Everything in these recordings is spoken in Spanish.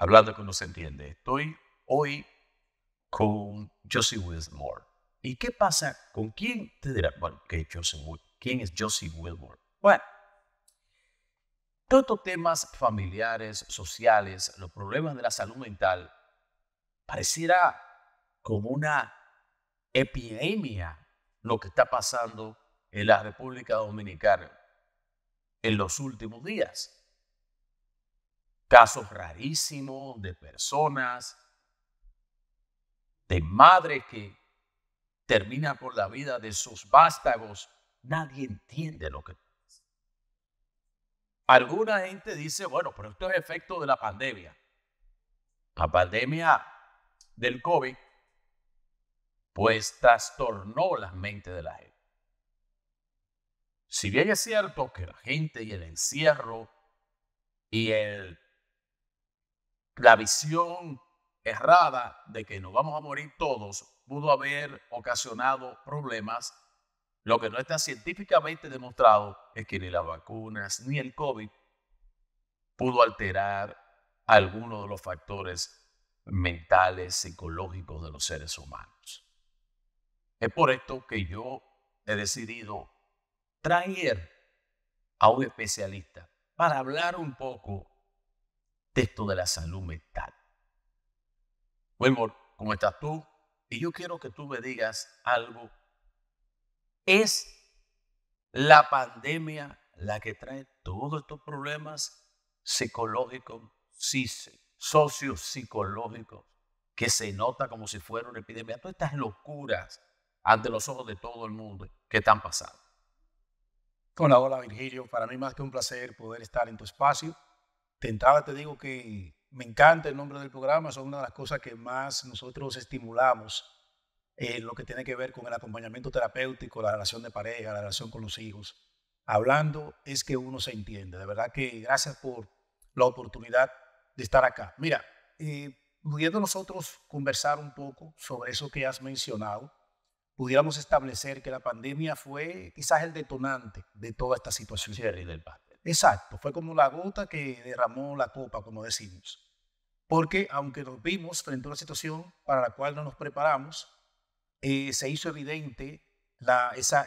hablando que no se entiende. Estoy hoy con Josie Wilmore. ¿Y qué pasa? ¿Con quién? Te dirá, bueno, ¿quién es Josie Wilmore? Bueno, todos estos temas familiares, sociales, los problemas de la salud mental, pareciera como una epidemia lo que está pasando en la República Dominicana en los últimos días casos rarísimos de personas, de madres que terminan por la vida de sus vástagos. Nadie entiende lo que pasa. Alguna gente dice, bueno, pero esto es efecto de la pandemia. La pandemia del COVID, pues trastornó la mente de la gente. Si bien es cierto que la gente y el encierro y el la visión errada de que nos vamos a morir todos pudo haber ocasionado problemas. Lo que no está científicamente demostrado es que ni las vacunas ni el COVID pudo alterar algunos de los factores mentales, psicológicos de los seres humanos. Es por esto que yo he decidido traer a un especialista para hablar un poco texto de la salud mental. Wilmore, ¿cómo estás tú? Y yo quiero que tú me digas algo. ¿Es la pandemia la que trae todos estos problemas psicológicos, psicológicos, que se nota como si fuera una epidemia? Todas estas locuras ante los ojos de todo el mundo que están pasando. Hola, hola Virgilio. Para mí más que un placer poder estar en tu espacio de entrada te digo que me encanta el nombre del programa, son una de las cosas que más nosotros estimulamos en lo que tiene que ver con el acompañamiento terapéutico, la relación de pareja, la relación con los hijos. Hablando es que uno se entiende. De verdad que gracias por la oportunidad de estar acá. Mira, eh, pudiendo nosotros conversar un poco sobre eso que has mencionado, pudiéramos establecer que la pandemia fue quizás el detonante de toda esta situación. Sí, del Exacto, fue como la gota que derramó la copa, como decimos. Porque aunque nos vimos frente a una situación para la cual no nos preparamos, eh, se hizo evidente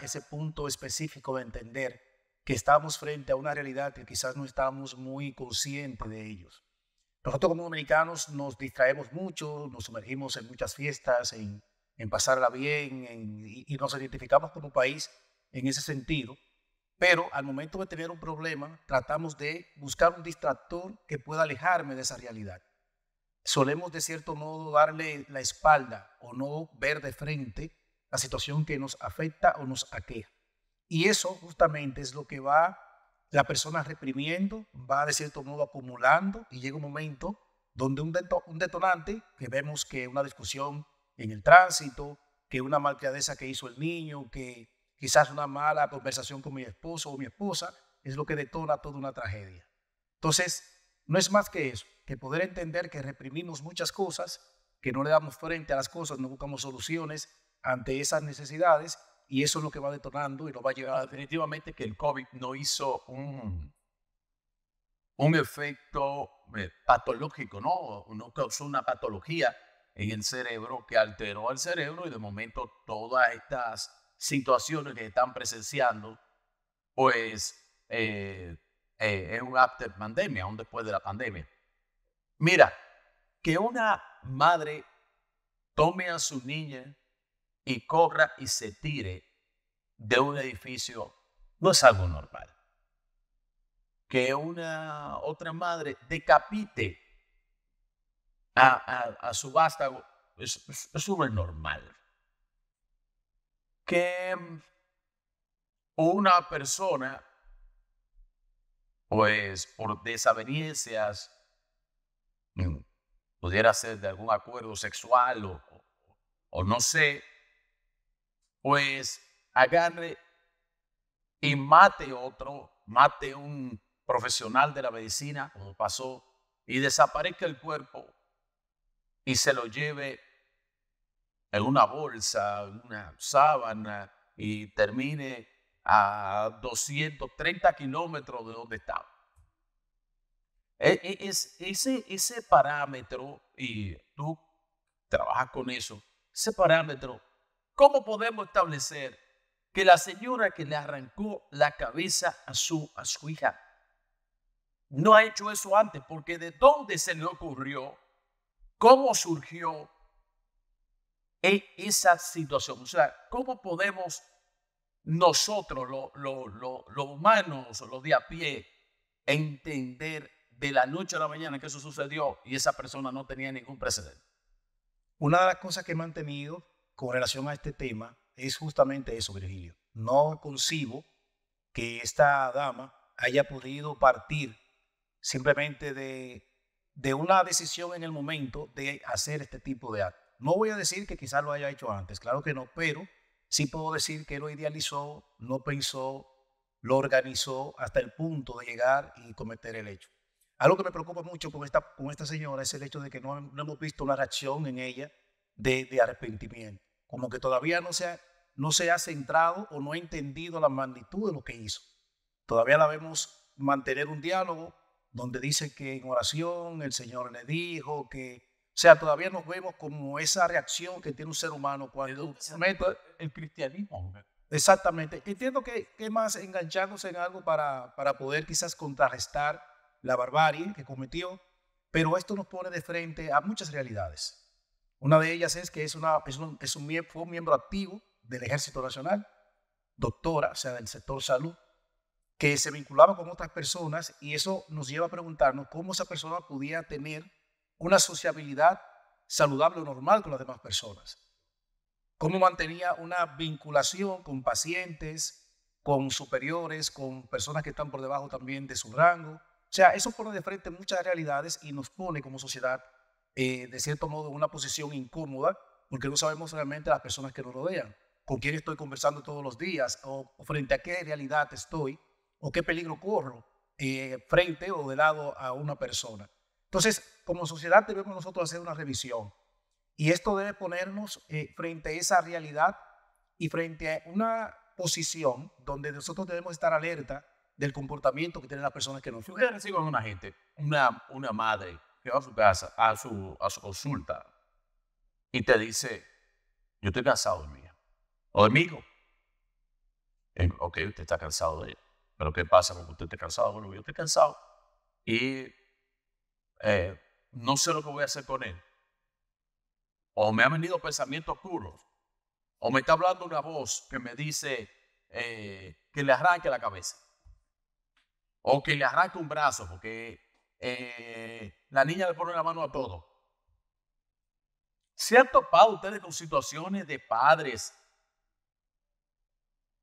ese punto específico de entender que estábamos frente a una realidad que quizás no estábamos muy conscientes de ellos. Nosotros como dominicanos nos distraemos mucho, nos sumergimos en muchas fiestas, en, pasarla bien, y nos identificamos como país en ese sentido pero al momento de tener un problema, tratamos de buscar un distractor que pueda alejarme de esa realidad. Solemos de cierto modo darle la espalda o no ver de frente la situación que nos afecta o nos aqueja. Y eso justamente es lo que va la persona reprimiendo, va de cierto modo acumulando y llega un momento donde un, detonante, que vemos que una discusión en el tránsito, que una malcriadeza que hizo el niño, que Quizás una mala conversación con mi esposo o mi esposa es lo que detona toda una tragedia. Entonces, no es más que eso, que poder entender que reprimimos muchas cosas, que no le damos frente a las cosas, no buscamos soluciones ante esas necesidades y eso es lo que va detonando y nos va a llevar. Definitivamente que el COVID no hizo un, efecto eh, patológico, ¿no? No causó una patología en el cerebro que alteró al cerebro y de momento todas estas situaciones que están presenciando, pues eh, eh, es un after pandemia, un después de la pandemia. Mira, que una madre tome a su niña y corra y se tire de un edificio no es algo normal. Que una otra madre decapite a, su vástago, eso es normal que mm, una persona, pues por desavenencias, mm, pudiera ser de algún acuerdo sexual o, o no sé, pues agarre y mate otro, mate un profesional de la medicina, como pasó, y desaparezca el cuerpo y se lo lleve en una bolsa, una sábana y termine a 230 kilómetros de donde estaba. E, e, es, ese, parámetro, y tú trabajas con eso, ese parámetro, ¿cómo podemos establecer que la señora que le arrancó la cabeza a su, a su hija no ha hecho eso antes? Porque de dónde se le ocurrió, cómo surgió, esa situación. O sea, ¿cómo podemos nosotros, los humanos, los de a pie, entender de la noche a la mañana que eso sucedió y esa persona no tenía ningún precedente? Una de las cosas que he mantenido con relación a este tema es justamente eso, Virgilio. No concibo que esta dama haya podido partir simplemente de, de una decisión en el momento de hacer este tipo de acto. No voy a decir que quizás lo haya hecho antes, claro que no, pero sí puedo decir que lo idealizó, lo pensó, lo organizó hasta el punto de llegar y cometer el hecho. Algo que me preocupa mucho con esta, con esta señora es el hecho de que no, hemos visto una reacción en ella de, arrepentimiento, como que todavía no se, ha, no se ha centrado o no ha entendido la magnitud de lo que hizo. Todavía la vemos mantener un diálogo donde dice que en oración el Señor le dijo que o sea, todavía nos vemos como esa reacción que tiene un ser humano cuando comete el cristianismo. Exactamente. Entiendo que, que más enganchándose en algo para, para poder quizás contrarrestar la barbarie que cometió, pero esto nos pone de frente a muchas realidades. Una de ellas es que es, una, es fue un miembro activo del Ejército Nacional, doctora, o sea, del sector salud, que se vinculaba con otras personas y eso nos lleva a preguntarnos cómo esa persona podía tener una sociabilidad saludable o normal con las demás personas. Cómo mantenía una vinculación con pacientes, con superiores, con personas que están por debajo también de su rango. O sea, eso pone de frente muchas realidades y nos pone como sociedad, eh, de cierto modo, en una posición incómoda porque no sabemos realmente las personas que nos rodean, con quién estoy conversando todos los días o, frente a qué realidad estoy o qué peligro corro eh, frente o de lado a una persona. Entonces, como sociedad debemos nosotros hacer una revisión y esto debe ponernos eh, frente a esa realidad y frente a una posición donde nosotros debemos estar alerta del comportamiento que tienen las personas que nos... Si una gente, una, una madre que va a su casa, a su, consulta, y te dice, yo estoy cansado de mí, o de mí. ok, usted está cansado de él, pero ¿qué pasa cuando usted está cansado? Bueno, yo estoy cansado y eh, no sé lo que voy a hacer con él. O me han venido pensamientos oscuros. O me está hablando una voz que me dice eh, que le arranque la cabeza. O que le arranque un brazo, porque eh, la niña le pone la mano a todo. ¿Se han topado ustedes con situaciones de padres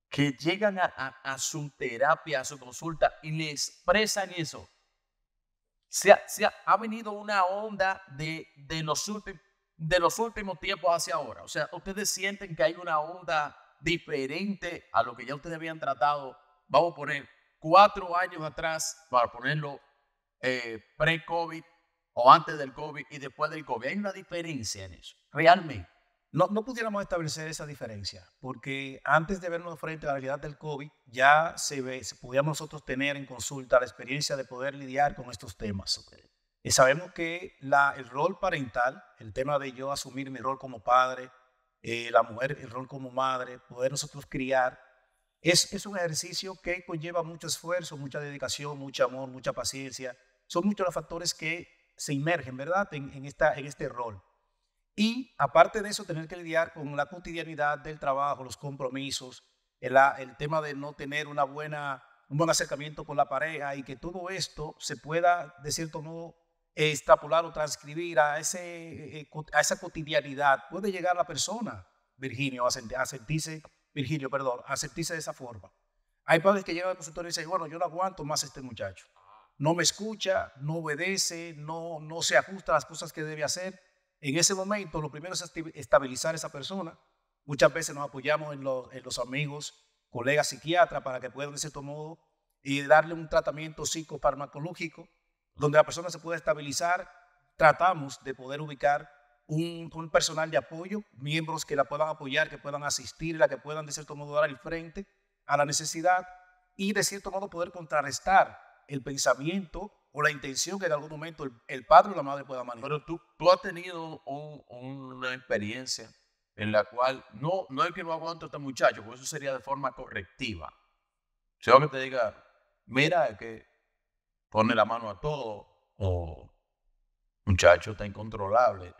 que llegan a su terapia, a su consulta y le expresan eso? se ha, venido una onda de, los últimos, de los últimos tiempos hacia ahora. O sea, ustedes sienten que hay una onda diferente a lo que ya ustedes habían tratado, vamos a poner, cuatro años atrás, para ponerlo eh, pre-COVID o antes del COVID y después del COVID. Hay una diferencia en eso, realmente no, no, pudiéramos establecer esa diferencia, porque antes de vernos frente a la realidad del COVID, ya se, ve, se podíamos nosotros tener en consulta la experiencia de poder lidiar con estos temas. Y eh, sabemos que la, el rol parental, el tema de yo asumir mi rol como padre, eh, la mujer el rol como madre, poder nosotros criar, es, un ejercicio que conlleva mucho esfuerzo, mucha dedicación, mucho amor, mucha paciencia. Son muchos los factores que se inmergen, ¿verdad?, en esta, en este rol. Y aparte de eso, tener que lidiar con la cotidianidad del trabajo, los compromisos, el, ah, el tema de no tener una buena, un buen acercamiento con la pareja y que todo esto se pueda, de cierto modo, extrapolar o transcribir a, ese, eh, esa cotidianidad. Puede llegar la persona, Virginio, a, sentirse, Virgilio, perdón, a de esa forma. Hay padres que llegan al consultorio y dicen, bueno, yo no aguanto más a este muchacho. No me escucha, no obedece, no, no se ajusta a las cosas que debe hacer. En ese momento, lo primero es estabilizar a esa persona. Muchas veces nos apoyamos en los, amigos, colegas psiquiatras, para que puedan, de cierto modo, y darle un tratamiento psicofarmacológico, donde la persona se pueda estabilizar. Tratamos de poder ubicar un, personal de apoyo, miembros que la puedan apoyar, que puedan asistir, la que puedan de cierto modo dar el frente a la necesidad y de cierto modo poder contrarrestar el pensamiento o la intención que en algún momento el, padre o la madre pueda manejar. Pero tú, tú has tenido una experiencia en la cual no, no es que no aguanto a este muchacho, porque eso sería de forma correctiva. O sea, que te diga, mira, que pone la mano a todo, o muchacho está incontrolable.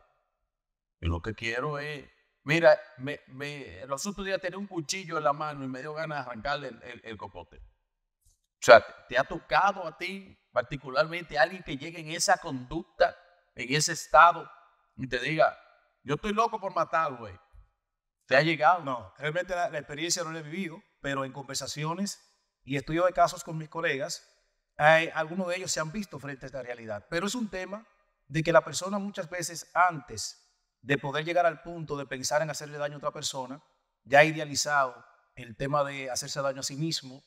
Y lo que quiero es, mira, me, me, los otros días tenía un cuchillo en la mano y me dio ganas de arrancarle el, el, el cocote. O sea, ¿te ha tocado a ti particularmente alguien que llegue en esa conducta, en ese estado, y te diga, yo estoy loco por matar, güey? ¿Te ha llegado? No, realmente la, experiencia no la he vivido, pero en conversaciones y estudio de casos con mis colegas, algunos de ellos se han visto frente a esta realidad. Pero es un tema de que la persona muchas veces antes de poder llegar al punto de pensar en hacerle daño a otra persona, ya ha idealizado el tema de hacerse daño a sí mismo,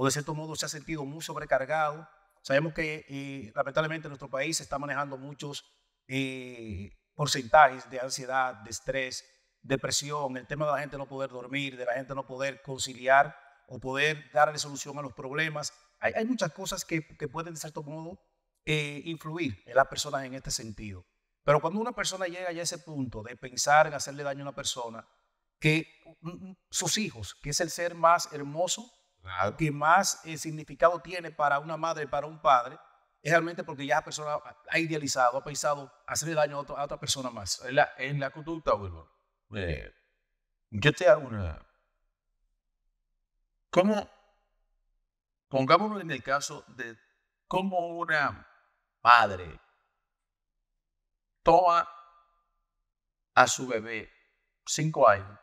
o de cierto modo se ha sentido muy sobrecargado. Sabemos que eh, lamentablemente nuestro país está manejando muchos eh, porcentajes de ansiedad, de estrés, depresión, el tema de la gente no poder dormir, de la gente no poder conciliar o poder darle solución a los problemas. Hay, muchas cosas que, que, pueden de cierto modo eh, influir en las personas en este sentido. Pero cuando una persona llega ya a ese punto de pensar en hacerle daño a una persona, que mm, mm, sus hijos, que es el ser más hermoso que más eh, significado tiene para una madre, para un padre, es realmente porque ya la persona ha idealizado, ha pensado hacerle daño a, otra persona más. En la, conducta, Wilbur, eh, yo te hago una... ¿Cómo? Pongámonos en el caso de cómo una madre toma a su bebé cinco años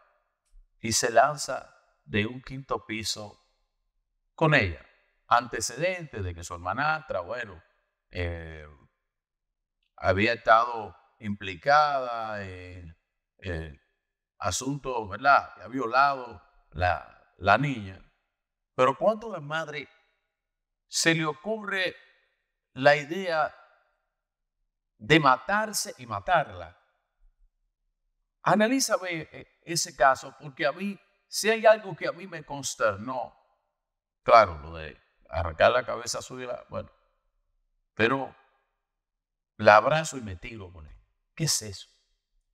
y se lanza de un quinto piso con ella. Antecedente de que su hermanastra, bueno, eh, había estado implicada en asuntos, ¿verdad? Que ha violado la, la niña. Pero cuando la madre se le ocurre la idea de matarse y matarla, analízame eh, ese caso, porque a mí, si hay algo que a mí me consternó Claro, lo de arrancar la cabeza, subirla, bueno. Pero la abrazo y me tiro con él. ¿Qué es eso?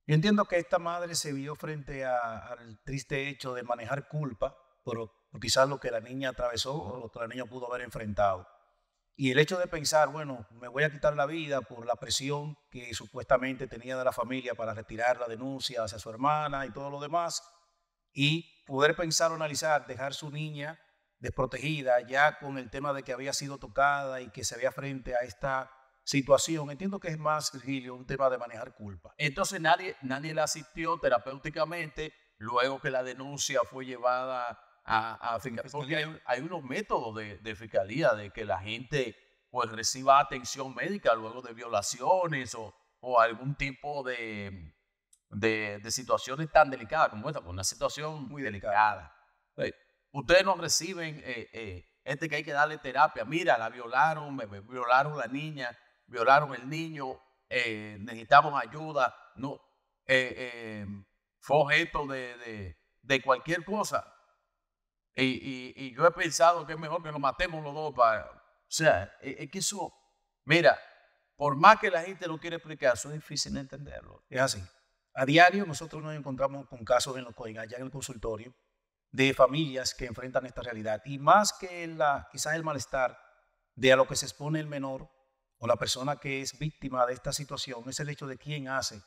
Yo entiendo que esta madre se vio frente al triste hecho de manejar culpa por, por quizás lo que la niña atravesó o lo que la niña pudo haber enfrentado. Y el hecho de pensar, bueno, me voy a quitar la vida por la presión que supuestamente tenía de la familia para retirar la denuncia hacia su hermana y todo lo demás, y poder pensar o analizar, dejar su niña desprotegida, ya con el tema de que había sido tocada y que se veía frente a esta situación. Entiendo que es más, Virgilio, un tema de manejar culpa. Entonces nadie, nadie la asistió terapéuticamente luego que la denuncia fue llevada a, fiscalía. Porque hay, unos métodos de, de, fiscalía de que la gente pues reciba atención médica luego de violaciones o, algún tipo de, de, situaciones tan delicadas como esta, pues una situación muy delicada. delicada ustedes no reciben eh, eh, este que hay que darle terapia. Mira, la violaron, violaron la niña, violaron el niño, eh, necesitamos ayuda. No, fue objeto de, cualquier cosa. Y, yo he pensado que es mejor que lo matemos los dos para... O sea, e, es que eso, mira, por más que la gente lo quiera explicar, eso es difícil de entenderlo. Es así. A diario nosotros nos encontramos con casos en los que allá en el consultorio de familias que enfrentan esta realidad. Y más que la, quizás el malestar de a lo que se expone el menor o la persona que es víctima de esta situación, es el hecho de quién hace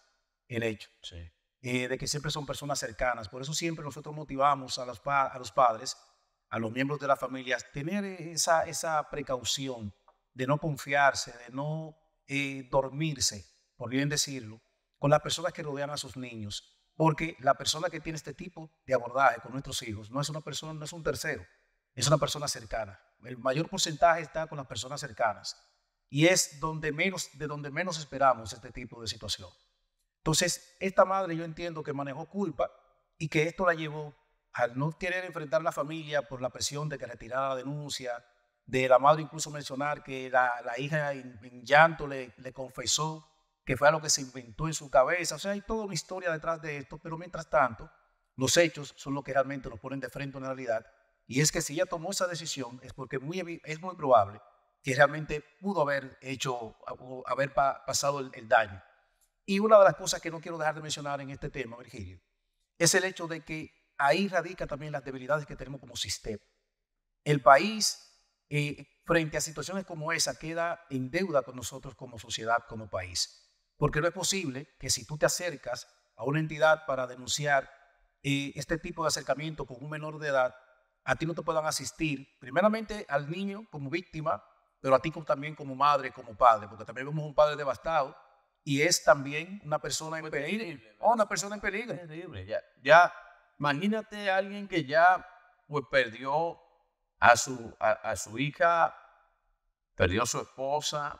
el hecho. Eh, de que siempre son personas cercanas. Por eso siempre nosotros motivamos a los, a los padres, a los miembros de las familias, tener esa, esa precaución de no confiarse, de no eh, dormirse, por bien decirlo, con las personas que rodean a sus niños porque la persona que tiene este tipo de abordaje con nuestros hijos no es una persona, no es un tercero, es una persona cercana. El mayor porcentaje está con las personas cercanas y es donde menos, de donde menos esperamos este tipo de situación. Entonces, esta madre yo entiendo que manejó culpa y que esto la llevó al no querer enfrentar a la familia por la presión de que retirara la denuncia, de la madre incluso mencionar que la, hija en, llanto le confesó que fue algo que se inventó en su cabeza. O sea, hay toda una historia detrás de esto, pero mientras tanto, los hechos son lo que realmente nos ponen de frente a la realidad. Y es que si ella tomó esa decisión es porque muy, es muy probable que realmente pudo haber hecho, haber pasado el, daño. Y una de las cosas que no quiero dejar de mencionar en este tema, Virgilio, es el hecho de que ahí radica también las debilidades que tenemos como sistema. El país, eh, frente a situaciones como esa, queda en deuda con nosotros como sociedad, como país. Porque no es posible que si tú te acercas a una entidad para denunciar eh, este tipo de acercamiento con un menor de edad, a ti no te puedan asistir, primeramente al niño como víctima, pero a ti también como madre, como padre, porque también vemos un padre devastado y es también una persona en peligro. Oh, una persona en peligro. Ya, imagínate a alguien que ya pues, perdió a su, a su hija, perdió a su esposa,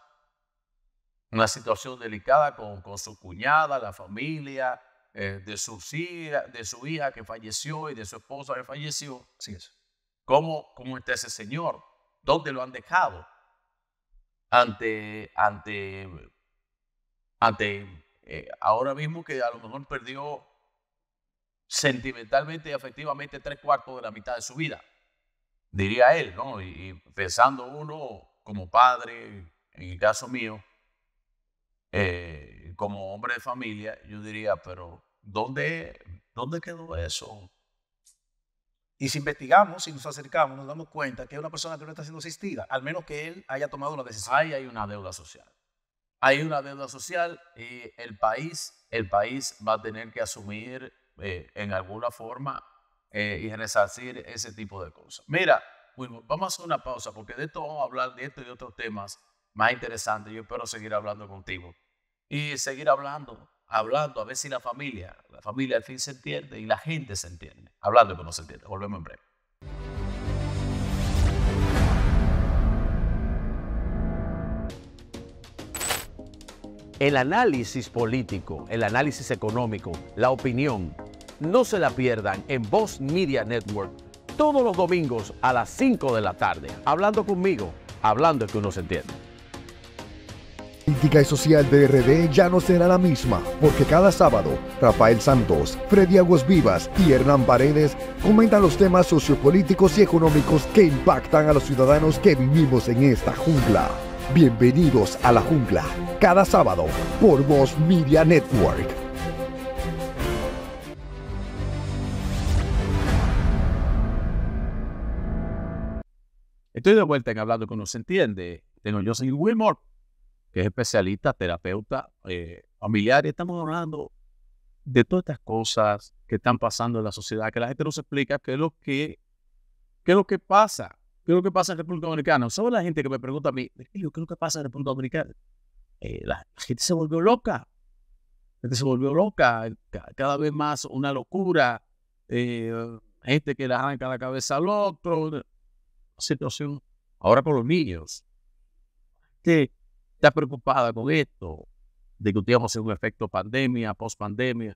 una situación delicada con, su cuñada, la familia, eh, de, de su hija que falleció y de su esposa que falleció. ¿Cómo, ¿Cómo, está ese señor? ¿Dónde lo han dejado? Ante, ante, ante eh, ahora mismo que a lo mejor perdió sentimentalmente y afectivamente tres cuartos de la mitad de su vida, diría él, ¿no? y pensando uno como padre, en el caso mío, eh, como hombre de familia, yo diría, pero ¿dónde, ¿dónde quedó eso? Y si investigamos, si nos acercamos, nos damos cuenta que es una persona que no está siendo asistida, al menos que él haya tomado la decisión. Ahí hay una deuda social. Hay una deuda social y el país, el país va a tener que asumir eh, en alguna forma eh, y resarcir ese tipo de cosas. Mira, vamos a hacer una pausa porque de esto vamos a hablar de esto y de otros temas más interesantes. Yo espero seguir hablando contigo y seguir hablando, hablando, a ver si la familia, la familia al fin se entiende y la gente se entiende. Hablando que no se entiende. Volvemos en breve. El análisis político, el análisis económico, la opinión, no se la pierdan en Voz Media Network todos los domingos a las 5 de la tarde, hablando conmigo, hablando que uno se entiende política y social de RD ya no será la misma, porque cada sábado Rafael Santos, Freddy Aguas Vivas y Hernán Paredes comentan los temas sociopolíticos y económicos que impactan a los ciudadanos que vivimos en esta jungla. Bienvenidos a la jungla, cada sábado por Voz Media Network. Estoy de vuelta en Hablando con se Entiende. Tengo yo soy Wilmore que es especialista, terapeuta eh, familiar, estamos hablando de todas estas cosas que están pasando en la sociedad, que la gente nos explica qué es lo que, qué es lo que pasa, qué es lo que pasa en República Dominicana. Sabe la gente que me pregunta a mí, ¿qué es lo que pasa en República Dominicana? Eh, la, gente se volvió loca, La gente se volvió loca, cada vez más una locura, eh, gente que le arranca la cabeza al otro, situación ahora por los niños está preocupada con esto, que en un efecto pandemia, post pandemia.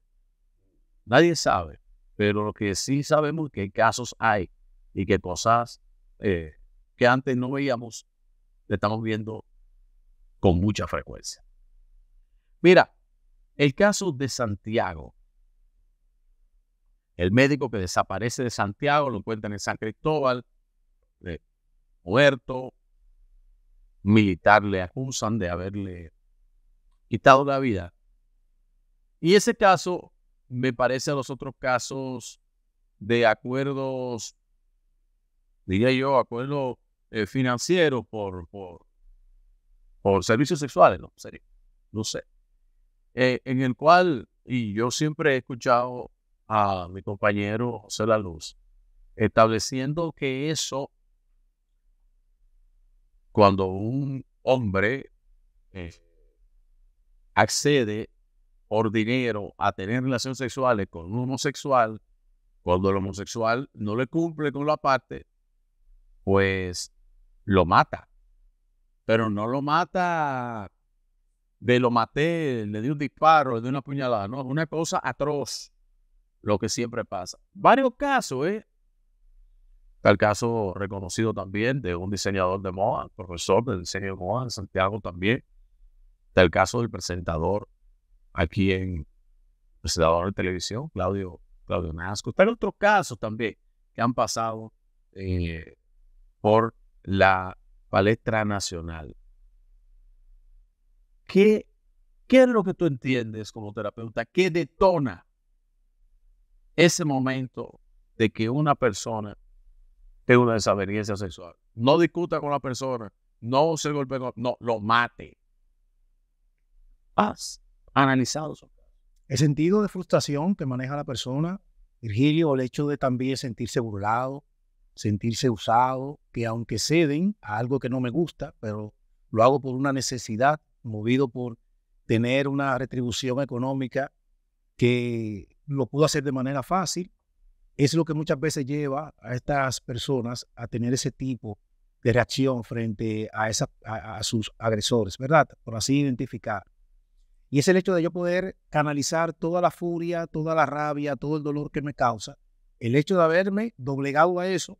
Nadie sabe, pero lo que sí sabemos es que casos hay y que cosas eh, que antes no veíamos, estamos viendo con mucha frecuencia. Mira, el caso de Santiago. El médico que desaparece de Santiago lo encuentra en San Cristóbal, eh, muerto, militar le acusan de haberle quitado la vida. Y ese caso me parece a los otros casos de acuerdos, diría yo, acuerdos eh, financieros por, por, por, servicios sexuales, no, serio, no sé. Eh, en el cual, y yo siempre he escuchado a mi compañero José La estableciendo que eso cuando un hombre eh, accede por dinero a tener relaciones sexuales con un homosexual, cuando el homosexual no le cumple con la parte, pues lo mata. Pero no lo mata de lo maté, le di un disparo, le di una puñalada, no, una cosa atroz, lo que siempre pasa. Varios casos, ¿eh? Está el caso reconocido también de un diseñador de moda, profesor de diseño de moda en Santiago también. Está el caso del presentador aquí en presentador de televisión, Claudio, Claudio Nasco. en otros casos también que han pasado eh, por la palestra nacional. ¿Qué, ¿Qué es lo que tú entiendes como terapeuta? ¿Qué detona ese momento de que una persona es una desaveniencia sexual. No discuta con la persona, no se golpee no, lo mate. Paz, analizado. El sentido de frustración que maneja la persona, Virgilio, el hecho de también sentirse burlado, sentirse usado, que aunque ceden a algo que no me gusta, pero lo hago por una necesidad, movido por tener una retribución económica que lo pudo hacer de manera fácil, es lo que muchas veces lleva a estas personas a tener ese tipo de reacción frente a, esa, a, sus agresores, ¿verdad? Por así identificar. Y es el hecho de yo poder canalizar toda la furia, toda la rabia, todo el dolor que me causa. El hecho de haberme doblegado a eso,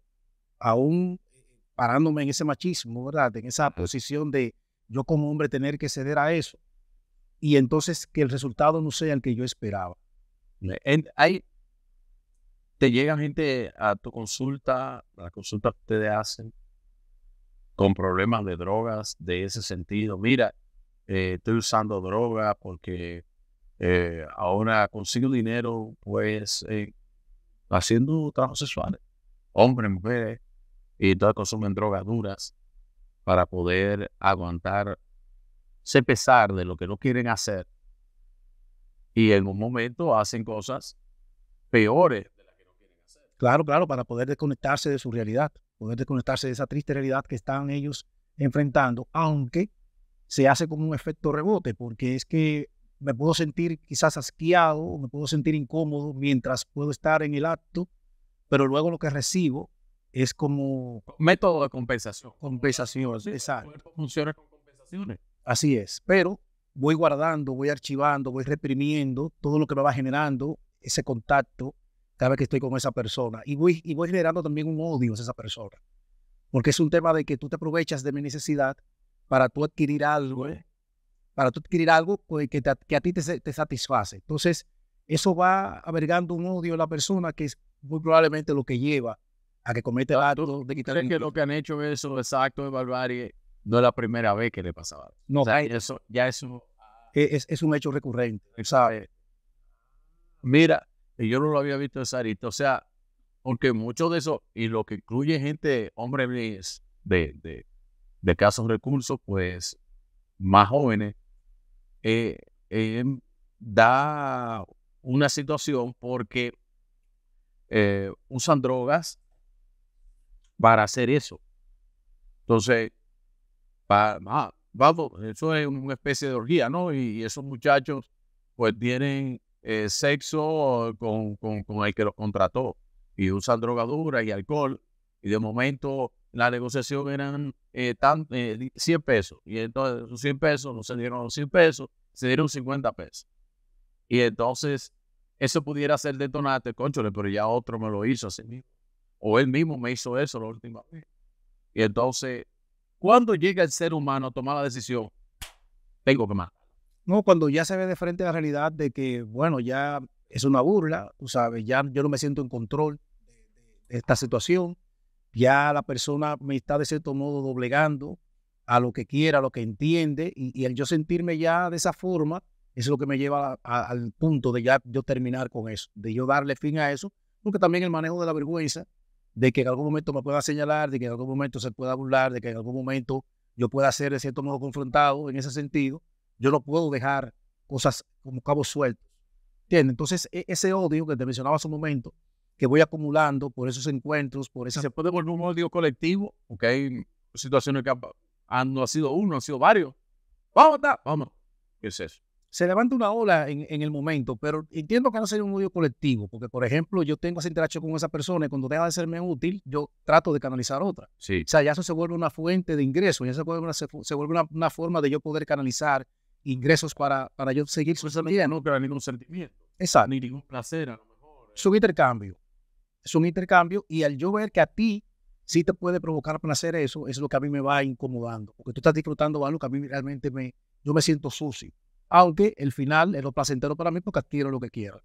aún parándome en ese machismo, ¿verdad? En esa posición de yo como hombre tener que ceder a eso. Y entonces que el resultado no sea el que yo esperaba. Eh, hay, te llega gente a tu consulta, a la consulta que ustedes hacen, con problemas de drogas, de ese sentido. Mira, eh, estoy usando droga porque eh, ahora consigo dinero, pues, eh, haciendo trabajos sexuales, hombres, mujeres, y todas consumen drogas duras para poder aguantar se pesar de lo que no quieren hacer. Y en un momento hacen cosas peores Claro, claro, para poder desconectarse de su realidad, poder desconectarse de esa triste realidad que están ellos enfrentando, aunque se hace como un efecto rebote, porque es que me puedo sentir quizás asqueado, me puedo sentir incómodo mientras puedo estar en el acto, pero luego lo que recibo es como... Método de compensación. Compensación, exacto. Funciona con compensaciones. Así es, pero voy guardando, voy archivando, voy reprimiendo todo lo que me va generando ese contacto cada vez que estoy con esa persona. Y voy, y voy generando también un odio a esa persona. Porque es un tema de que tú te aprovechas de mi necesidad para tú adquirir algo, para tú adquirir algo que, que a ti te, satisface. Entonces, eso va abergando un odio en la persona que es muy probablemente lo que lleva a que comete ah, actos de quitar que lo que han hecho eso, exacto, de barbarie, no es la primera vez que le pasaba. No, eso, ya eso... E, es, un hecho recurrente, Mira, y yo no lo había visto en Sarita. O sea, porque mucho de eso, y lo que incluye gente, hombres de, de, casos recursos, pues más jóvenes, eh, eh, da una situación porque eh, usan drogas para hacer eso. Entonces, ah, eso es una especie de orgía, ¿no? y esos muchachos pues tienen eh, sexo con, el que los contrató y usan drogadura y alcohol y de momento la negociación eran eh, tan, 100 eh, pesos y entonces esos 100 pesos no se dieron los 100 pesos, se dieron 50 pesos. Y entonces eso pudiera ser detonante, pero ya otro me lo hizo a sí mismo. O él mismo me hizo eso la última vez. Y entonces, cuando llega el ser humano a tomar la decisión? Tengo que matar. No, cuando ya se ve de frente la realidad de que, bueno, ya es una burla, tú sabes, ya yo no me siento en control de, esta situación, ya la persona me está de cierto modo doblegando a lo que quiera, a lo que entiende, y, el yo sentirme ya de esa forma es lo que me lleva al punto de ya yo terminar con eso, de yo darle fin a eso, porque también el manejo de la vergüenza, de que en algún momento me pueda señalar, de que en algún momento se pueda burlar, de que en algún momento yo pueda ser de cierto modo confrontado en ese sentido, yo no puedo dejar cosas como cabos sueltos. ¿Entiendes? Entonces, e, ese odio que te mencionaba hace un momento, que voy acumulando por esos encuentros, por esas... Se puede volver un odio colectivo, porque hay situaciones que han, no ha sido uno, han sido varios. Vamos, está, vamos. ¿Qué es eso? Se levanta una ola en, en, el momento, pero entiendo que no sería un odio colectivo, porque por ejemplo, yo tengo ese interacción con esa persona y cuando deja de serme útil, yo trato de canalizar otra. Sí. O sea, ya eso se vuelve una fuente de ingreso, ya se vuelve se, vuelve una, una forma de yo poder canalizar ingresos para, para yo seguir su vida. No pero ningún sentimiento. Exacto. Ni ningún placer, a lo mejor. Eh. Es un intercambio. Es un intercambio. Y al yo ver que a ti sí te puede provocar placer eso, es lo que a mí me va incomodando. Porque tú estás disfrutando algo que a mí realmente me, yo me siento sucio. Aunque el final es lo placentero para mí porque adquiero lo que quiero.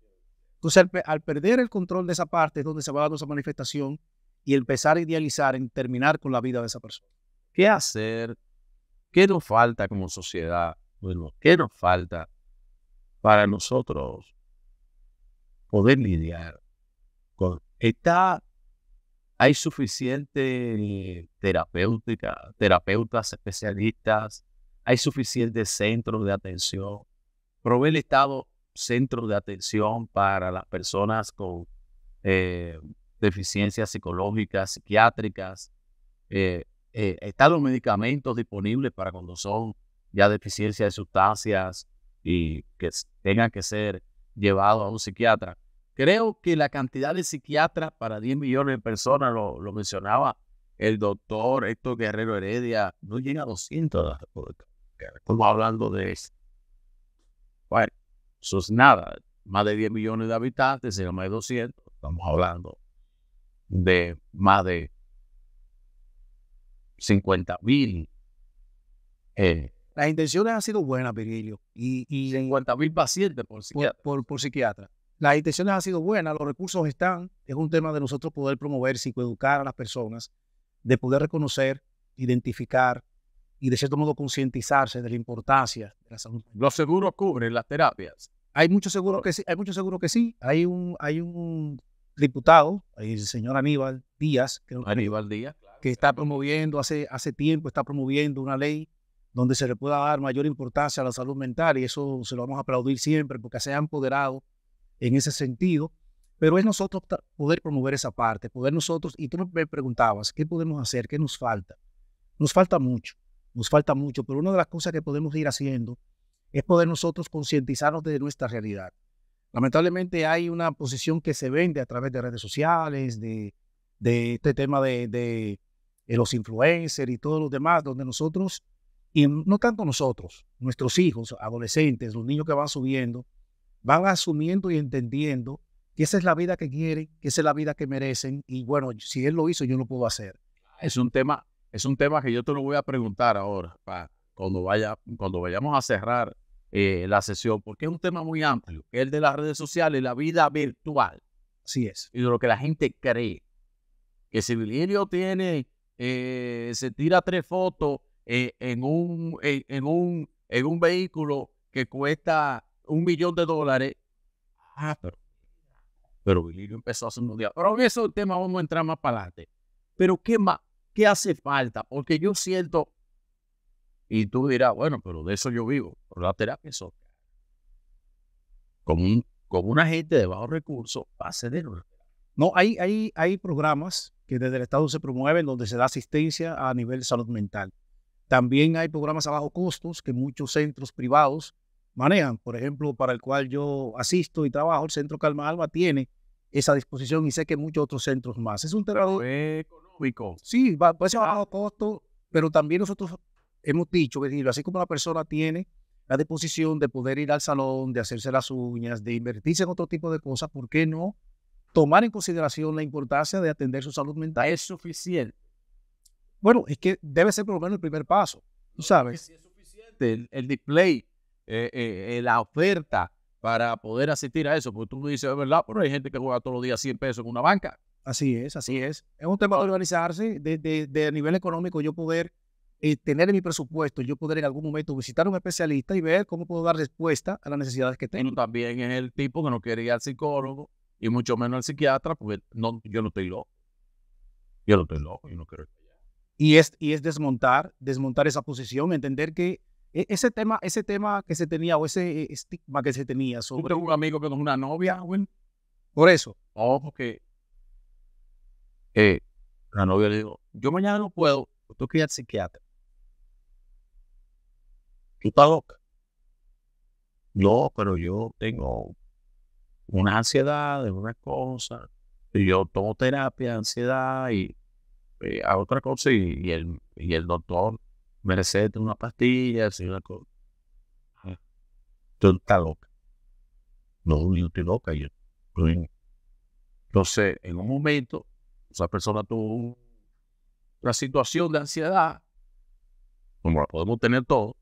Entonces, al, al perder el control de esa parte es donde se va dando esa manifestación y empezar a idealizar en terminar con la vida de esa persona. ¿Qué hacer? ¿Qué nos falta como sociedad bueno, ¿qué nos falta para nosotros poder lidiar con está ¿Hay suficiente terapéutica, terapeutas especialistas? ¿Hay suficientes centros de atención? ¿Provee el Estado centro de atención para las personas con eh, deficiencias psicológicas, psiquiátricas? Eh, eh, ¿Están los medicamentos disponibles para cuando son ya deficiencia de sustancias y que tengan que ser llevados a un psiquiatra. Creo que la cantidad de psiquiatras para 10 millones de personas, lo, mencionaba el doctor Héctor Guerrero Heredia, no llega a 200 Estamos hablando de eso. Bueno, eso es nada. Más de 10 millones de habitantes, sino más de 200. Estamos hablando de más de 50 mil eh, las intenciones han sido buenas, Virgilio. Y, y 50 mil pacientes por psiquiatra. Las intenciones han sido buenas, los recursos están. Es un tema de nosotros poder promover, psicoeducar a las personas, de poder reconocer, identificar y de cierto modo concientizarse de la importancia de la salud. ¿Los seguros cubren las terapias? Hay muchos seguros que sí, hay muchos seguros que sí. Hay un, hay un diputado, el señor Aníbal Díaz, que, Aníbal Díaz, que está promoviendo hace, hace tiempo, está promoviendo una ley donde se le pueda dar mayor importancia a la salud mental y eso se lo vamos a aplaudir siempre porque se ha empoderado en ese sentido. Pero es nosotros poder promover esa parte, poder nosotros, y tú me preguntabas, ¿qué podemos hacer? ¿Qué nos falta? Nos falta mucho, nos falta mucho, pero una de las cosas que podemos ir haciendo es poder nosotros concientizarnos de nuestra realidad. Lamentablemente hay una posición que se vende a través de redes sociales, de, este tema de, de los influencers y todos los demás, donde nosotros y no tanto nosotros, nuestros hijos, adolescentes, los niños que van subiendo, van asumiendo y entendiendo que esa es la vida que quieren, que esa es la vida que merecen, y bueno, si él lo hizo, yo no puedo hacer. Es un tema, es un tema que yo te lo voy a preguntar ahora, para cuando, vaya, cuando vayamos a cerrar eh, la sesión, porque es un tema muy amplio, el de las redes sociales, la vida virtual. Así es. Y de lo que la gente cree. Que si Virgilio tiene, eh, se tira tres fotos eh, en, un, eh, un, en un vehículo que cuesta un millón de dólares. Ah, pero, pero empezó empezó hace unos días. Pero en ese tema vamos a entrar más para adelante. Pero ¿qué más? ¿Qué hace falta? Porque yo siento, y tú dirás, bueno, pero de eso yo vivo, la terapia es otra. Como, un, como una gente de bajos recursos, pase de No, hay, hay, hay programas que desde el Estado se promueven donde se da asistencia a nivel salud mental. También hay programas a bajo costos que muchos centros privados manejan, por ejemplo, para el cual yo asisto y trabajo, el Centro Calma Alba tiene esa disposición y sé que muchos otros centros más. Es un terreno económico. Sí, puede ser a ah. bajo costo, pero también nosotros hemos dicho, así como la persona tiene la disposición de poder ir al salón, de hacerse las uñas, de invertirse en otro tipo de cosas, ¿por qué no tomar en consideración la importancia de atender su salud mental? Es suficiente. Bueno, es que debe ser por lo menos el primer paso, sabes. Si es suficiente el, display, eh, eh, eh, la oferta para poder asistir a eso, porque tú dices, es verdad, pero hay gente que juega todos los días 100 pesos en una banca. Así es, así es. Es un tema de organizarse, de, nivel económico, yo poder tener en mi presupuesto, yo poder en algún momento visitar a un especialista y ver cómo puedo dar respuesta a las necesidades que tengo. también es el tipo que no quiere ir al psicólogo y mucho menos al psiquiatra, porque no, yo no estoy loco. Yo no estoy loco, yo no quiero ir y es, y es desmontar, desmontar esa posición, entender que e, ese tema, ese tema que se tenía o ese estigma que se tenía sobre... ¿Tú tengo un amigo que no es una novia, güey? Por eso. Oh, porque... Eh, la novia le dijo, yo mañana no puedo, pues tú que psiquiatra. ¿Tú estás loca? No, pero yo tengo una ansiedad de una cosa, y yo tomo terapia de ansiedad y eh, a otra cosa y, el, y el doctor me una pastilla así una cosa. Tú estás loca. No, yo estoy loca. Yo, Entonces, en un momento, esa persona tuvo una situación de ansiedad, como la podemos tener todos.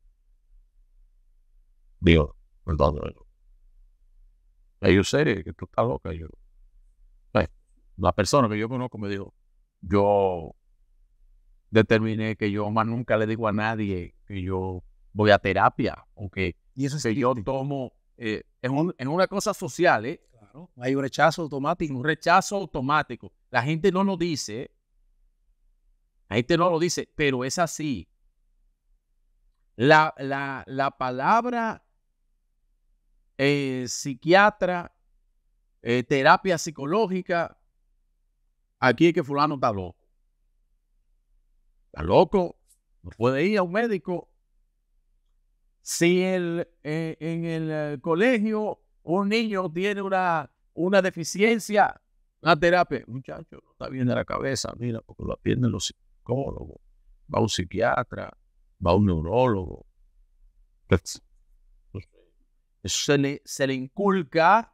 Digo, perdón, ellos yo que tú estás loca. Yo, pues, la persona que yo conozco me dijo, yo determiné que yo más nunca le digo a nadie que yo voy a terapia o que, ¿Y eso es yo tomo. Eh, en, una cosa social, eh. hay un rechazo automático. Un rechazo automático. La gente no lo dice. La gente no lo dice, pero es así. La, palabra eh, psiquiatra, terapia psicológica, aquí es que fulano está loco. Está loco, no puede ir a un médico. Si eh, en el eh, colegio un niño tiene una, una deficiencia, una terapia, muchacho, no está bien de la cabeza, mira, porque lo atienden los psicólogos, va un psiquiatra, va un neurólogo. Pues, eso se se le inculca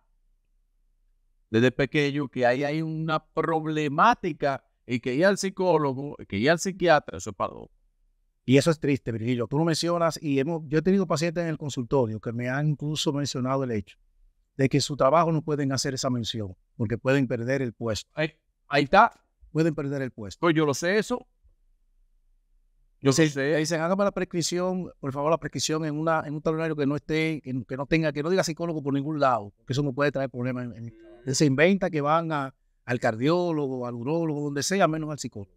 desde pequeño que ahí hay una problemática y que ya el psicólogo, que ya al psiquiatra, eso es para dos. Y eso es triste, Virgilio. Tú no mencionas y hemos, yo he tenido pacientes en el consultorio que me han incluso mencionado el hecho de que su trabajo no pueden hacer esa mención porque pueden perder el puesto. Ahí, ahí está. Pueden perder el puesto. Pues yo lo sé eso. Yo sé. dicen, hágame la prescripción, por favor, la prescripción en, una, en un talonario que no esté, que, no tenga, que no diga psicólogo por ningún lado, porque eso no puede traer problemas. se inventa que van al cardiólogo, al urólogo, donde sea, menos al psicólogo.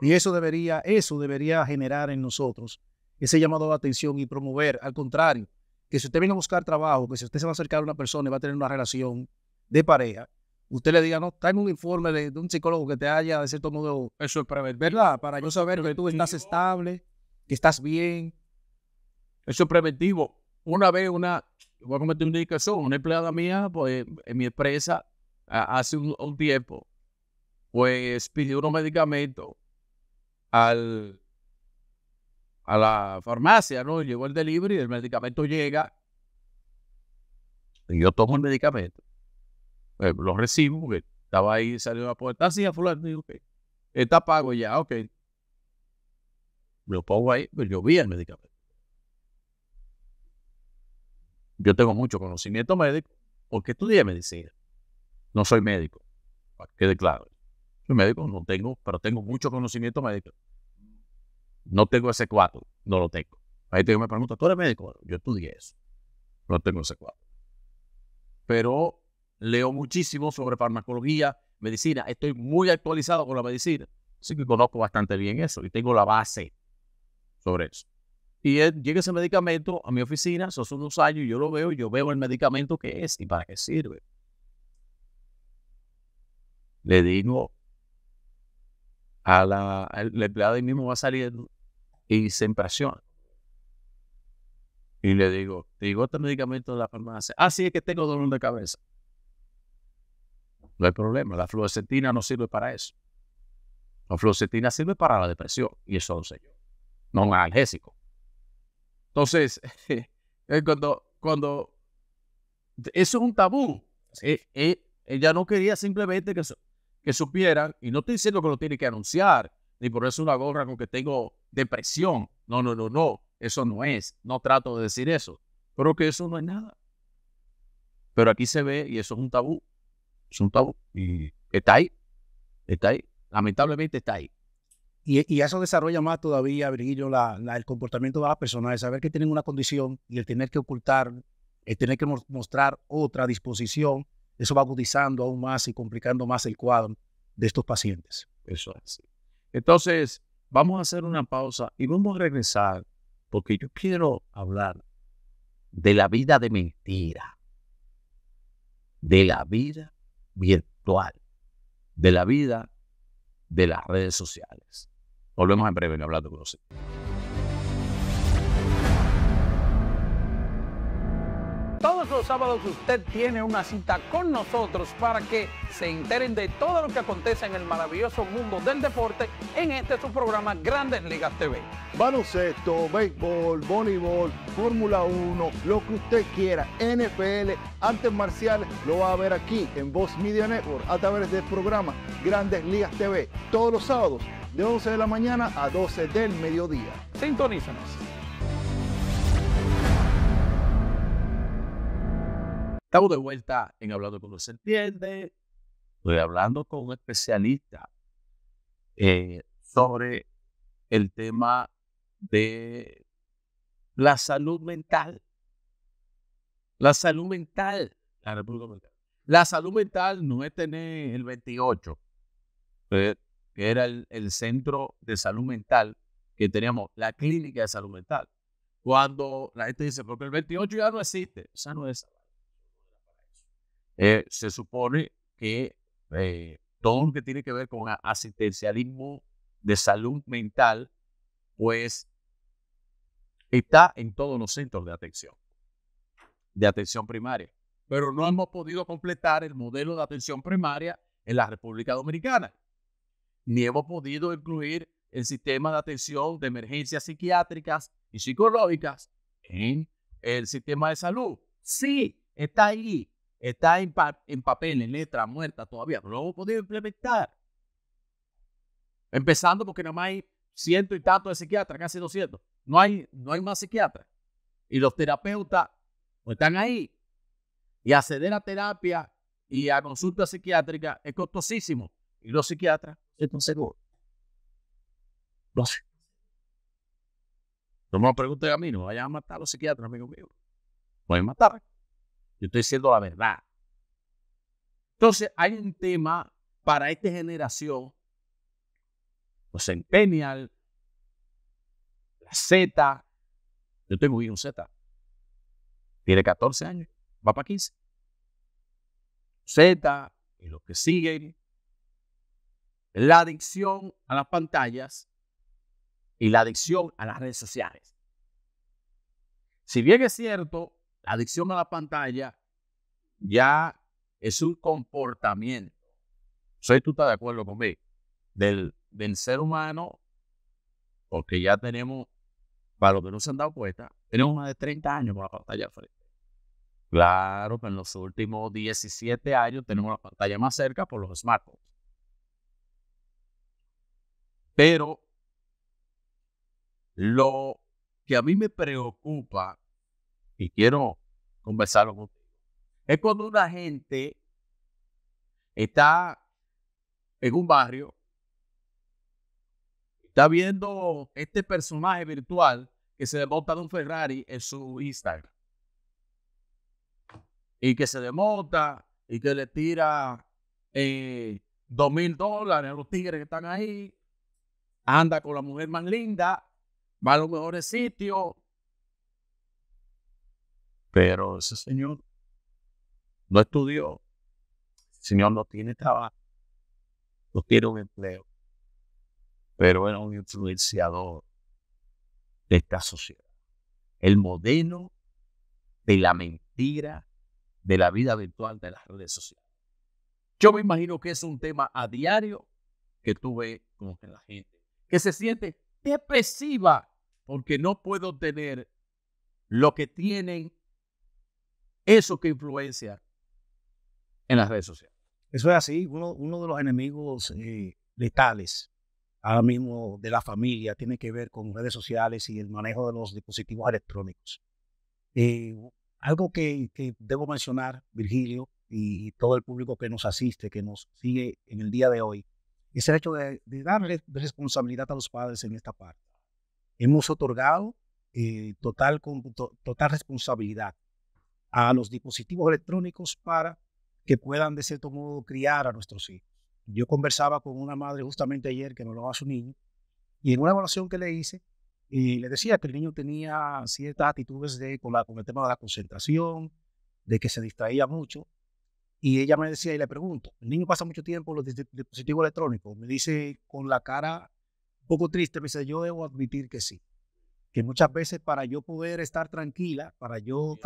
Y eso debería, eso debería generar en nosotros ese llamado de atención y promover, al contrario, que si usted viene a buscar trabajo, que si usted se va a acercar a una persona y va a tener una relación de pareja, usted le diga, no, trae un informe de, un psicólogo que te haya, de cierto modo, eso es preventivo. ¿verdad? Para yo saber que tú estás estable, que estás bien. Eso es preventivo. Una vez, una, voy a cometer una indicación, una empleada mía, pues en eh, mi empresa, hace un, tiempo, pues pidió unos medicamentos al, a la farmacia, ¿no? Llegó el delivery, el medicamento llega, y yo tomo el medicamento eh, lo recibo porque estaba ahí, salió la puerta, así ah, a fulano, está pago ya, ok. Lo pongo ahí, pero pues, yo vi el medicamento. Yo tengo mucho conocimiento médico porque estudié medicina. No soy médico, para que quede claro. Soy médico, no tengo, pero tengo mucho conocimiento médico. No tengo ese 4 no lo tengo. Ahí tengo me pregunta, ¿tú eres médico? yo estudié eso. No tengo ese 4 Pero leo muchísimo sobre farmacología, medicina, estoy muy actualizado con la medicina, así que conozco bastante bien eso y tengo la base sobre eso. Y él, llega ese medicamento a mi oficina, son unos años, yo lo veo, yo veo el medicamento que es y para qué sirve. Le digo a la, empleada empleado mismo va saliendo y se impresiona. Y le digo, te digo este medicamento de la farmacia. así ah, es que tengo dolor de cabeza. No hay problema. La fluoxetina no sirve para eso. La fluoxetina sirve para la depresión y eso lo sé yo. No es analgésico. Entonces, eh, cuando, cuando eso es un tabú. Eh, eh, ella no quería simplemente que, que supieran, y no estoy diciendo que lo tiene que anunciar, ni por eso una gorra con que tengo depresión. No, no, no, no. Eso no es. No trato de decir eso. Pero que eso no es nada. Pero aquí se ve y eso es un tabú es un tabú y está ahí, está ahí, lamentablemente está ahí. Y, eso desarrolla más todavía, Virgilio, el comportamiento de las personas, saber que tienen una condición y el tener que ocultar, el tener que mostrar otra disposición, eso va agudizando aún más y complicando más el cuadro de estos pacientes. Eso es. Entonces, vamos a hacer una pausa y vamos a regresar porque yo quiero hablar de la vida de mentira. De la vida virtual de la vida de las redes sociales. Volvemos en breve en Hablando ustedes. sábados usted tiene una cita con nosotros para que se enteren de todo lo que acontece en el maravilloso mundo del deporte en este su programa Grandes Ligas TV. Baloncesto, béisbol, voleibol, Fórmula 1, lo que usted quiera, NFL, artes marciales, lo va a ver aquí en Voz Media Network a través del programa Grandes Ligas TV todos los sábados de 11 de la mañana a 12 del mediodía. Sintonízanos. Estamos de vuelta en Hablando con se entiende. Estoy hablando con un especialista eh, sobre el tema de la salud mental. La salud mental. La República La salud mental no es tener el 28, eh, que era el, centro de salud mental que teníamos, la clínica de salud mental. Cuando la gente dice, porque el 28 ya no existe, o sea, no es eh, se supone que eh, todo lo que tiene que ver con asistencialismo de salud mental, pues está en todos los centros de atención, de atención primaria. Pero no hemos podido completar el modelo de atención primaria en la República Dominicana, ni hemos podido incluir el sistema de atención de emergencias psiquiátricas y psicológicas en el sistema de salud. Sí, está ahí, Está en, papel, en letra, muerta todavía. No lo hemos podido implementar. Empezando porque nada más hay ciento y tanto de psiquiatras, casi 200. No hay, no hay más psiquiatras. Y los terapeutas pues, están ahí. Y acceder a terapia y a consulta psiquiátrica es costosísimo. Y los psiquiatras están seguros. No sé. No me lo pregunten a mí, no vayan a matar a los psiquiatras, amigo mío. Pueden matar. Yo estoy diciendo la verdad. Entonces, hay un tema para esta generación, los pues, Centennial, la Z. Yo tengo un Z. Tiene 14 años, va para 15. Z y los que siguen. La adicción a las pantallas y la adicción a las redes sociales. Si bien es cierto, adicción a la pantalla ya es un comportamiento. Soy tú estás de acuerdo conmigo. Del, del ser humano, porque ya tenemos, para los que no se han dado cuenta, tenemos más de 30 años con la pantalla al frente. Claro que en los últimos 17 años tenemos la pantalla más cerca por los smartphones. Pero lo que a mí me preocupa y quiero conversarlo contigo. Es cuando una gente está en un barrio, está viendo este personaje virtual que se demota de un Ferrari en su Instagram. Y que se desmonta y que le tira eh, dos mil dólares a los tigres que están ahí. Anda con la mujer más linda, va a los mejores sitios, pero ese señor no estudió. El señor no tiene trabajo. No tiene un empleo. Pero era un influenciador de esta sociedad. El modelo de la mentira de la vida virtual de las redes sociales. Yo me imagino que es un tema a diario que tú ves con la gente, que se siente depresiva porque no puedo tener lo que tienen eso que influencia en las redes sociales. Eso es así. Uno, de los enemigos eh, letales ahora mismo de la familia tiene que ver con redes sociales y el manejo de los dispositivos electrónicos. Eh, algo que, debo mencionar, Virgilio, y, todo el público que nos asiste, que nos sigue en el día de hoy, es el hecho de, darle responsabilidad a los padres en esta parte. Hemos otorgado eh, total, total responsabilidad a los dispositivos electrónicos para que puedan de cierto modo criar a nuestros hijos. Yo conversaba con una madre justamente ayer que no lo a su niño y en una evaluación que le hice y le decía que el niño tenía ciertas actitudes de, con, el tema de la concentración, de que se distraía mucho y ella me decía y le pregunto, el niño pasa mucho tiempo en los dispositivos electrónicos, me dice con la cara un poco triste, me dice, yo debo admitir que sí que muchas veces para yo poder estar tranquila, para yo...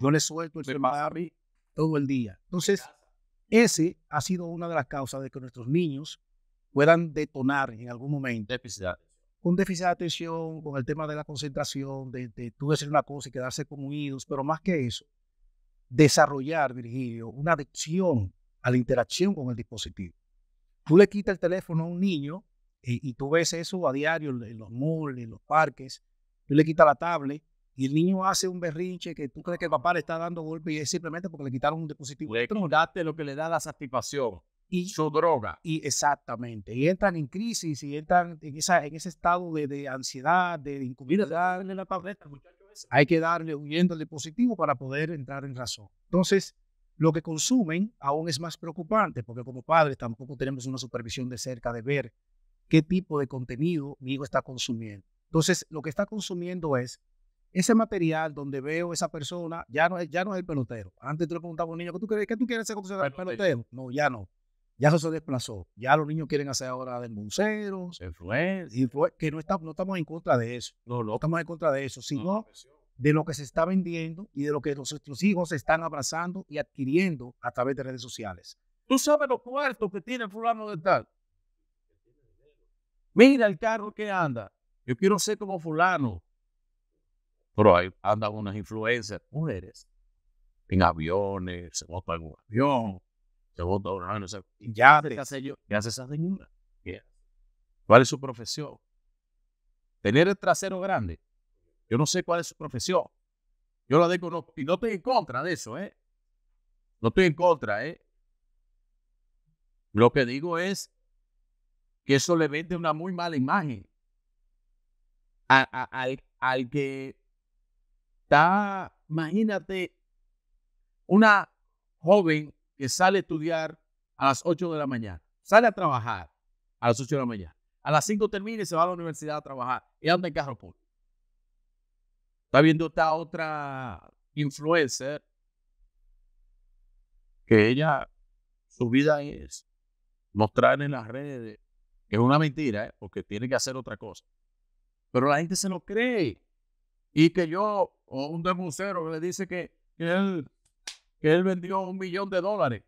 yo le suelto el celular todo el día. Entonces, ese ha sido una de las causas de que nuestros niños puedan detonar en algún momento. un déficit de atención, con el tema de la concentración, de, tuve tú decir una cosa y quedarse como unidos, pero más que eso, desarrollar, Virgilio, una adicción a la interacción con el dispositivo. Tú le quitas el teléfono a un niño y tú ves eso a diario en los malls, en los parques. Tú le quitas la tablet y el niño hace un berrinche que tú crees que el papá le está dando golpe y es simplemente porque le quitaron un dispositivo. Le quitaste lo que le da la satisfacción. Y, su droga. Y exactamente. Y entran en crisis y entran en, en ese estado de, de ansiedad, de darle la tableta, Hay que darle huyendo el dispositivo para poder entrar en razón. Entonces, lo que consumen aún es más preocupante porque como padres tampoco tenemos una supervisión de cerca de ver qué tipo de contenido mi hijo está consumiendo. Entonces, lo que está consumiendo es ese material donde veo esa persona, ya no, ya no es el pelotero. Antes tú le preguntabas a un niño, ¿qué tú, quieres, qué tú quieres hacer con el pelotero. No, ya no. Ya eso se desplazó. Ya los niños quieren hacer ahora del monceros. Que no, estamos no estamos en contra de eso. No, no. estamos en contra de eso, sino pues de lo que se está vendiendo y de lo que nuestros hijos están abrazando y adquiriendo a través de redes sociales. Tú sabes los cuartos que tiene fulano de tal. Mira el carro que anda. Yo quiero ser como fulano. Pero ahí andan unas influencias, mujeres, en aviones, se bota en un avión, se bota en un avión. Y ya ¿Qué hace, yo? ¿Qué hace esa señora? ¿Cuál es su profesión? Tener el trasero grande. Yo no sé cuál es su profesión. Yo la desconozco. Y no estoy en contra de eso, ¿eh? No estoy en contra, ¿eh? Lo que digo es que eso le vende una muy mala imagen al, que está, imagínate, una joven que sale a estudiar a las 8 de la mañana, sale a trabajar a las 8 de la mañana, a las 5 termina y se va a la universidad a trabajar y anda en carro por Está viendo esta otra influencer que ella, su vida es mostrar en las redes es una mentira, ¿eh? porque tiene que hacer otra cosa. Pero la gente se lo cree. Y que yo, o un demusero que le dice que, él, él vendió un millón de dólares,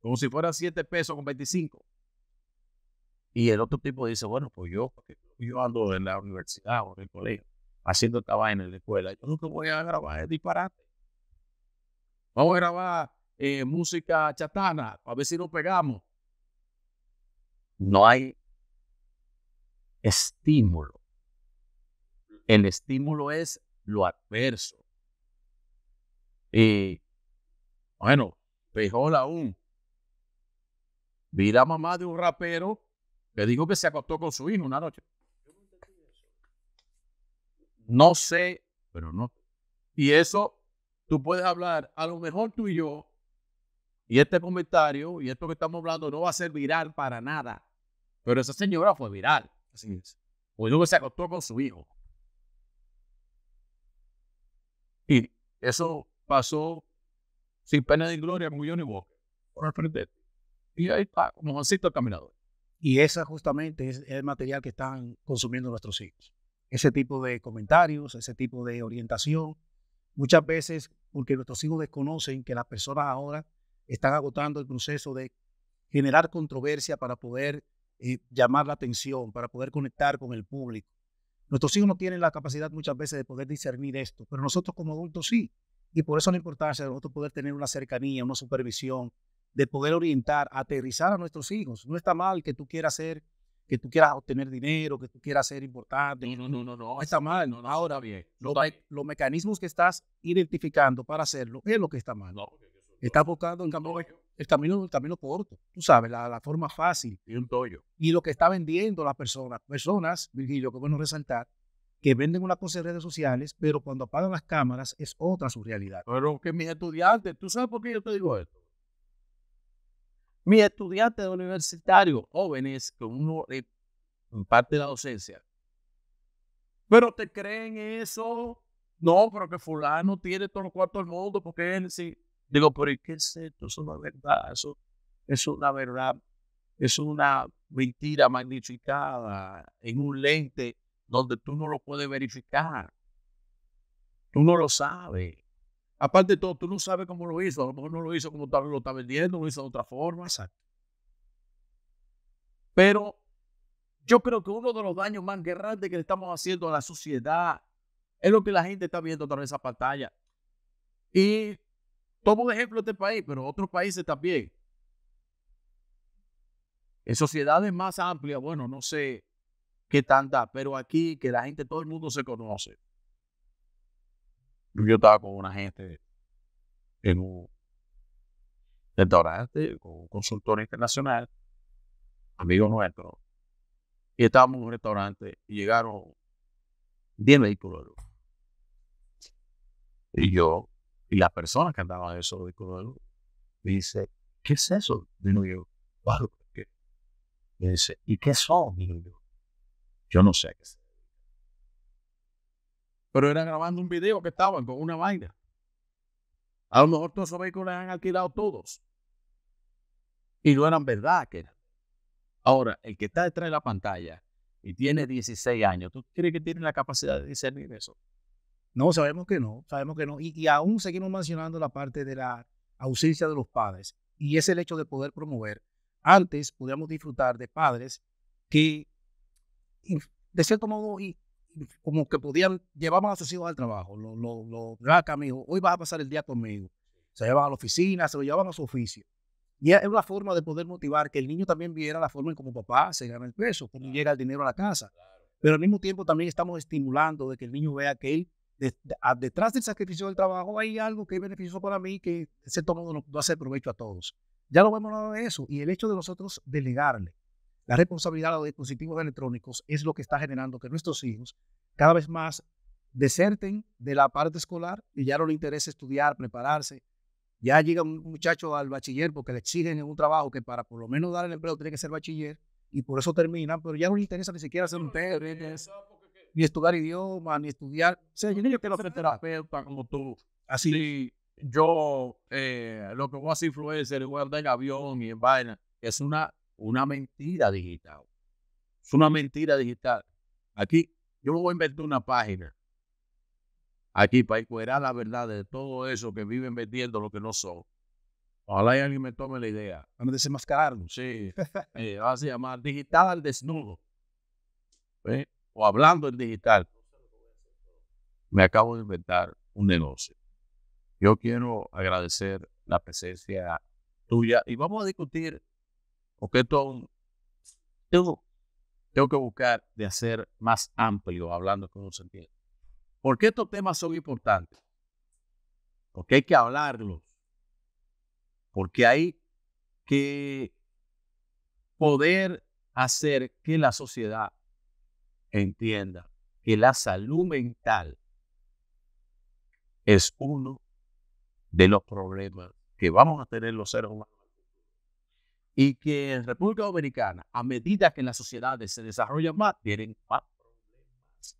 como si fuera siete pesos con 25. Y el otro tipo dice, bueno, pues yo, yo ando en la universidad o en el colegio haciendo esta vaina en la escuela. Yo nunca voy a grabar, es disparate. Vamos a grabar eh, música chatana, a ver si nos pegamos. No hay estímulo. El estímulo es lo adverso. Y bueno, pejola aún. Vi la mamá de un rapero que dijo que se acostó con su hijo una noche. No sé, pero no. Y eso, tú puedes hablar, a lo mejor tú y yo, y este comentario y esto que estamos hablando no va a ser viral para nada. Pero esa señora fue viral. Así es. O luego se acostó con su hijo. Y eso pasó sin pena de gloria con Johnny Walker, por Y ahí está, como Juancito caminador. Y ese justamente es el material que están consumiendo nuestros hijos. Ese tipo de comentarios, ese tipo de orientación. Muchas veces, porque nuestros hijos desconocen que las personas ahora están agotando el proceso de generar controversia para poder llamar la atención, para poder conectar con el público. Nuestros hijos no tienen la capacidad muchas veces de poder discernir esto, pero nosotros como adultos sí. Y por eso la importancia de nosotros poder tener una cercanía, una supervisión, de poder orientar, aterrizar a nuestros hijos. No está mal que tú quieras hacer, que tú quieras obtener dinero, que tú quieras ser importante. No, no, no, no, está mal. Ahora bien, los, mecanismos que estás identificando para hacerlo es lo que está mal. No, está buscando en cambio el camino, el camino corto, tú sabes, la, forma fácil. Y un toyo. Y lo que está vendiendo las personas, personas, Virgilio, que bueno resaltar, que venden una cosa en redes sociales, pero cuando apagan las cámaras es otra su realidad. Pero que mis estudiantes, ¿tú sabes por qué yo te digo esto? Mis estudiantes universitario jóvenes, que uno parte de la docencia, pero te creen eso, no, pero que fulano tiene todo los cuarto del mundo, porque él sí. Digo, pero ¿y qué es esto? Eso no es verdad, eso es una verdad, es una mentira magnificada en un lente donde tú no lo puedes verificar. Tú no lo sabes. Aparte de todo, tú no sabes cómo lo hizo. A lo mejor no lo hizo como tal lo está vendiendo, lo hizo de otra forma. Pero yo creo que uno de los daños más grandes que le estamos haciendo a la sociedad es lo que la gente está viendo a través de esa pantalla. Y Tomo de ejemplo este país, pero otros países también. En sociedades más amplias, bueno, no sé qué da, pero aquí que la gente, todo el mundo se conoce. Yo estaba con una gente en un restaurante, con un consultor internacional, amigo nuestro, y estábamos en un restaurante y llegaron 10 vehículos. Y yo y la persona que andaba en esos vehículos de me dice, ¿qué es eso? Digo yo, wow, ¿qué? dice, ¿y qué son? yo, no sé qué es. Pero eran grabando un video que estaban con una vaina. A lo mejor todos esos vehículos han alquilado todos. Y no eran verdad que eran. Ahora, el que está detrás de la pantalla y tiene 16 años, ¿tú crees que tiene la capacidad de discernir eso? No, sabemos que no, sabemos que no. Y, aún seguimos mencionando la parte de la ausencia de los padres y es el hecho de poder promover. Antes podíamos disfrutar de padres que, de cierto modo, y, como que podían, llevaban a sus hijos al trabajo, lo, lo, lo mi hijo, hoy vas a pasar el día conmigo. Se llevaban a la oficina, se lo llevaban a su oficio. Y es una forma de poder motivar que el niño también viera la forma en cómo papá se gana el peso, cómo llega el dinero a la casa. Pero al mismo tiempo también estamos estimulando de que el niño vea que él detrás del sacrificio del trabajo hay algo que es beneficioso para mí que se cierto no, hace provecho a todos. Ya lo vemos nada de eso y el hecho de nosotros delegarle la responsabilidad a los dispositivos electrónicos es lo que está generando que nuestros hijos cada vez más deserten de la parte escolar y ya no le interesa estudiar, prepararse. Ya llega un muchacho al bachiller porque le exigen en un trabajo que para por lo menos dar el empleo tiene que ser bachiller y por eso terminan, pero ya no le interesa ni siquiera hacer un TR ni estudiar idioma, ni estudiar. O yo no quiero ser terapeuta como tú. Así. yo eh, lo que voy a hacer influencer, guardar en avión y en vaina, es una, una mentira digital. Es una mentira digital. Aquí yo me voy a inventar una página. Aquí para encuadrar la verdad de todo eso que viven vendiendo lo que no son. Ojalá alguien me tome la idea. Van a desenmascararlo. Sí. Eh, va a llamar digital al desnudo. ¿Ve? hablando en digital, me acabo de inventar un negocio. Yo quiero agradecer la presencia tuya y vamos a discutir, porque esto tengo, tengo que buscar de hacer más amplio hablando con un sentido. Porque estos temas son importantes? Porque hay que hablarlos. Porque hay que poder hacer que la sociedad entienda que la salud mental es uno de los problemas que vamos a tener los seres humanos. Y que en República Dominicana, a medida que las sociedades se desarrollan más, tienen más problemas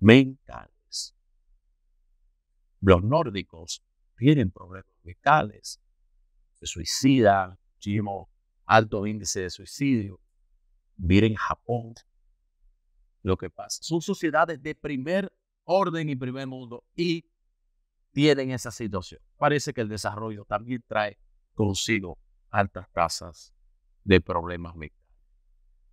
mentales. Los nórdicos tienen problemas mentales, se suicidan, muchísimo alto índice de suicidio. Miren Japón, lo que pasa. Son sociedades de primer orden y primer mundo y tienen esa situación. Parece que el desarrollo también trae consigo altas tasas de problemas mentales.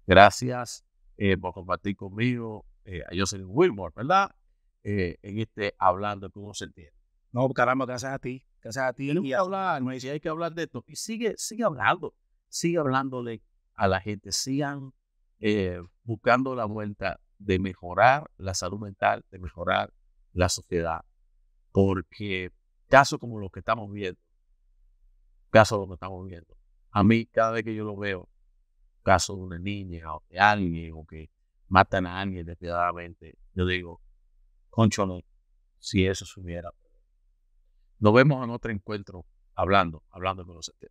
Gracias eh, por compartir conmigo eh, a Jocelyn Wilmore, ¿verdad? Eh, en este Hablando uno se entiende. No, caramba, gracias a ti. Gracias a ti. que hablar, me decía, hay que hablar de esto. Y sigue, sigue hablando. Sigue hablándole a la gente. Sigan eh, buscando la vuelta de mejorar la salud mental, de mejorar la sociedad. Porque casos como los que estamos viendo, casos como los que estamos viendo, a mí cada vez que yo lo veo, caso de una niña o de alguien o que matan a alguien despiadadamente, yo digo, concho no, si eso se Nos vemos en otro encuentro hablando, hablando con los